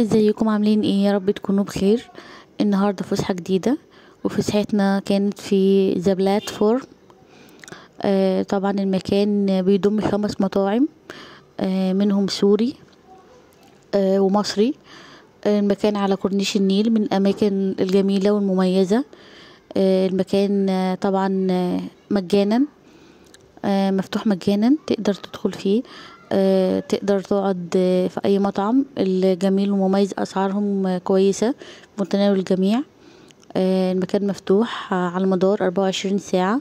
ازيكم عاملين ايه يا رب تكونوا بخير النهارده فسحه جديده وفسحتنا كانت في ذا بلاتفورم آه طبعا المكان بيضم خمس مطاعم آه منهم سوري آه ومصري آه المكان على كورنيش النيل من الاماكن الجميله والمميزه آه المكان آه طبعا مجانا آه مفتوح مجانا تقدر تدخل فيه آه، تقدر تقعد في أي مطعم الجميل ومميز أسعارهم كويسة متناول الجميع آه، المكان مفتوح على مدار أربعة وعشرين ساعة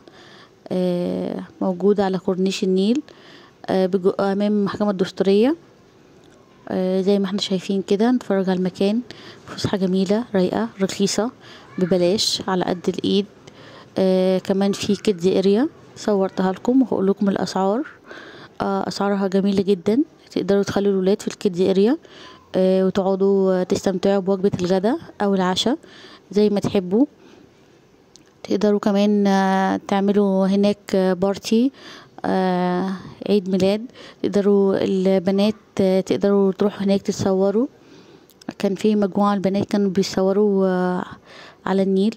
آه، موجود على كورنيش النيل أمام المحكمة الدستورية زي ما احنا شايفين كده نتفرج على المكان فسحة جميلة رايقة رخيصة ببلاش على قد الإيد كمان في كيدز اريا صورتها لكم وهقول لكم الأسعار أسعارها جميلة جدا تقدروا تخلوا الولاد في الكيدز اريا آه، وتقعدوا آه، تستمتعوا بوجبة الغداء أو العشاء زي ما تحبوا تقدروا كمان آه، تعملوا هناك بارتي عيد ميلاد تقدروا البنات تقدروا تروحوا هناك تتصوروا كان في مجموعة البنات كانوا بيصوروا على النيل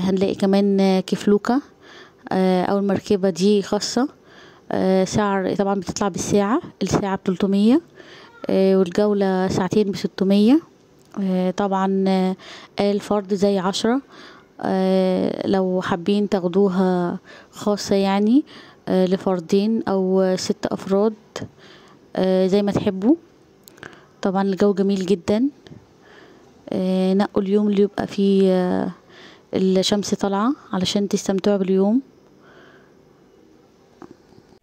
هنلاقي كمان كفلوكة أو المركبة دي خاصة سعر آه، طبعا بتطلع بالساعة الساعة بتلتمية آه، والجولة ساعتين بستمية آه، طبعا الفرد زي عشرة لو حابين تاخدوها خاصة يعني لفردين أو ست أفراد زي ما تحبوا طبعا الجو جميل جدا نقوا اليوم اللي يبقى فيه الشمس طالعة علشان تستمتعوا باليوم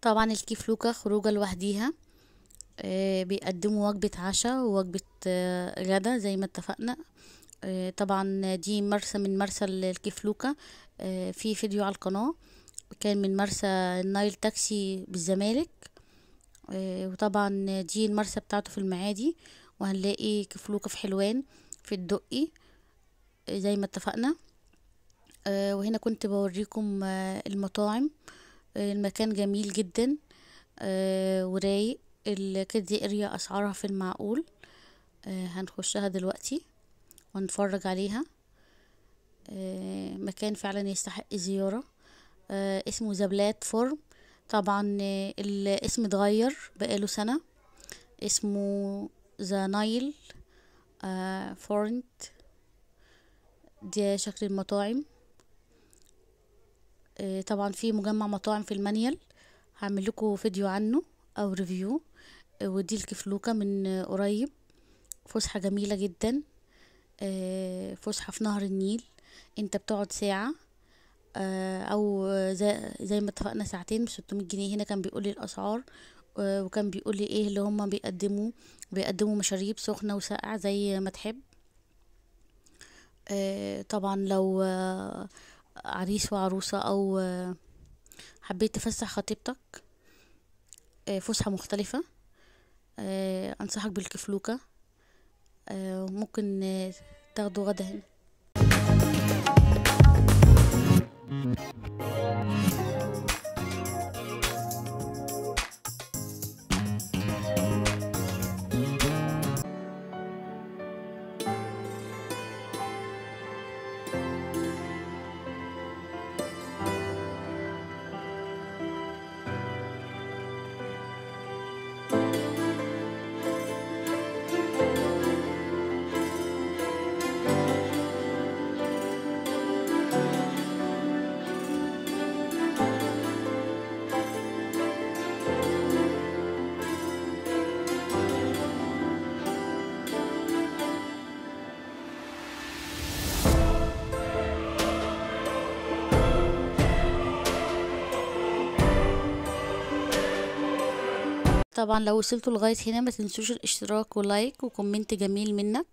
طبعا الكيفلوكا خروجة لوحديها آه، بيقدموا وجبة عشاء ووجبة آه، غدا زي ما اتفقنا آه، طبعا دي مرسى من مرسى الكيفلوكا في فيديو على القناة كان من مرسى النايل تاكسي بالزمالك وطبعا دي المرسى بتاعته في المعادي وهنلاقي كفلوكة في حلوان في الدقي زي ما اتفقنا وهنا كنت بوريكم المطاعم المكان جميل جدا آه، ورايق الكات دي اريا اسعارها في المعقول آه، هنخشها دلوقتي ونتفرج عليها آه، مكان فعلا يستحق زيارة اسمه زبلات فورم طبعا الاسم اتغير بقاله سنة اسمه ذا نايل فورنت ده شكل المطاعم آه، طبعا في مجمع مطاعم في المانيال هعمل لكم فيديو عنه او ريفيو آه، ودي الكفلوكه من قريب فسحه جميله جدا آه، فسحه في نهر النيل انت بتقعد ساعه او زي, زي ما اتفقنا ساعتين ب 600 جنيه هنا كان بيقول لي الاسعار وكان بيقول لي ايه اللي هما بيقدموه بيقدموا مشاريب سخنه وساقعه زي ما تحب طبعا لو عريس وعروسة أو آه، حبيت تفسح خطيبتك آه، فسحة مختلفة آه، أنصحك بالكفلوكة ممكن تاخدوا غدا هنا طبعا لو وصلتوا لغايه هنا ما تنسوش الاشتراك ولايك وكومنت جميل منك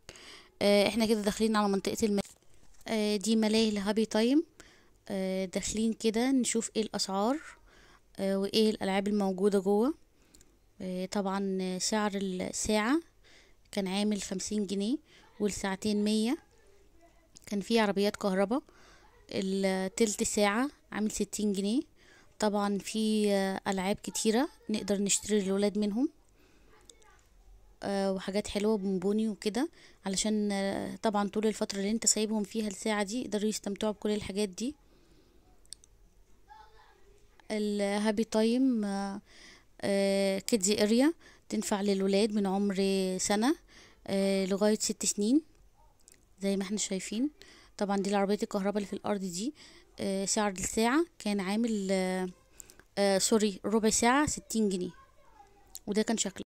آه احنا كده داخلين على منطقه الملاهي آه دي ملاهي الهابي تايم آه داخلين كده نشوف ايه الاسعار آه وايه الالعاب الموجوده جوه آه طبعا سعر الساعه كان عامل خمسين جنيه والساعتين مية كان في عربيات كهرباء التلت ساعة عامل ستين جنيه طبعا في ألعاب كتيرة نقدر نشتري الاولاد منهم آه، وحاجات حلوة بونبوني وكده علشان آه، طبعا طول الفترة اللي انت سايبهم فيها الساعة دي يقدروا يستمتعوا بكل الحاجات دي الهابي تايم كيدزي اريا تنفع للولاد من عمر سنة آه، لغاية ست سنين زي ما احنا شايفين طبعا دي العربية الكهرباء اللي في الأرض دي آه، سعر الساعة كان عامل سوري آه، آه، ربع ساعة ستين جنيه وده كان شكله